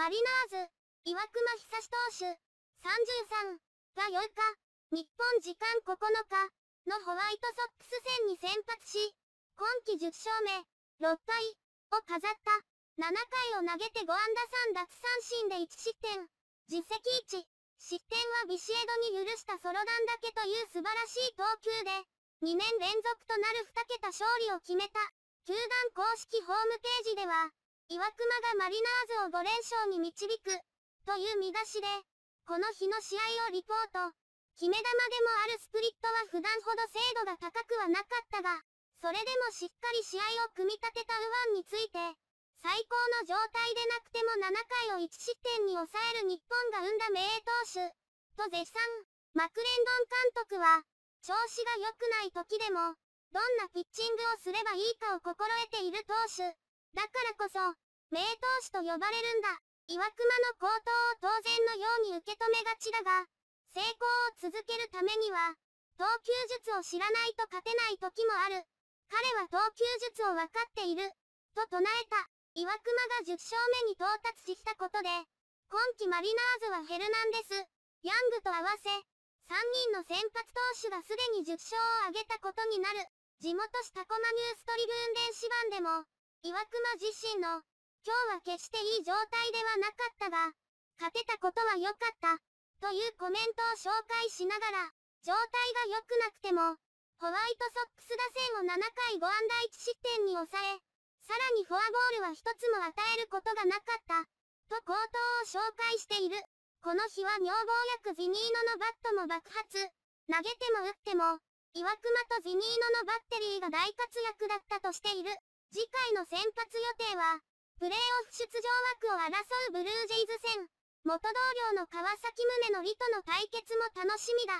マリナーズ、岩隈久志投手、33が8日、日本時間9日のホワイトソックス戦に先発し、今季10勝目、6回を飾った。7回を投げて5安打3奪三振で1失点。実績1。失点はビシエドに許したソロ弾だけという素晴らしい投球で、2年連続となる2桁勝利を決めた。球団公式ホームページでは、岩熊がマリナーズを5連勝に導く、という見出しで、この日の試合をリポート。決め球でもあるスプリットは普段ほど精度が高くはなかったが、それでもしっかり試合を組み立てた右腕について、最高の状態でなくても7回を1失点に抑える日本が生んだ名投手、と絶賛。マクレンドン監督は、調子が良くない時でも、どんなピッチングをすればいいかを心得ている投手。だからこそ、名投手と呼ばれるんだ。岩熊の高騰を当然のように受け止めがちだが、成功を続けるためには、投球術を知らないと勝てない時もある。彼は投球術を分かっている。と唱えた。岩熊が10勝目に到達したことで、今季マリナーズはヘルナンデス、ヤングと合わせ、3人の先発投手がすでに10勝を挙げたことになる。地元シタコマニューストリブーン電子版でも、岩熊自身の、今日は決していい状態ではなかったが、勝てたことは良かった、というコメントを紹介しながら、状態が良くなくても、ホワイトソックス打線を7回5安打1失点に抑え、さらにフォアボールは一つも与えることがなかった、と口頭を紹介している。この日は女房役ジニーノのバットも爆発。投げても打っても、岩熊とジニーノのバッテリーが大活躍だったとしている。次回の先発予定は、プレーオフ出場枠を争うブルージェイズ戦、元同僚の川崎宗リとの対決も楽しみだ。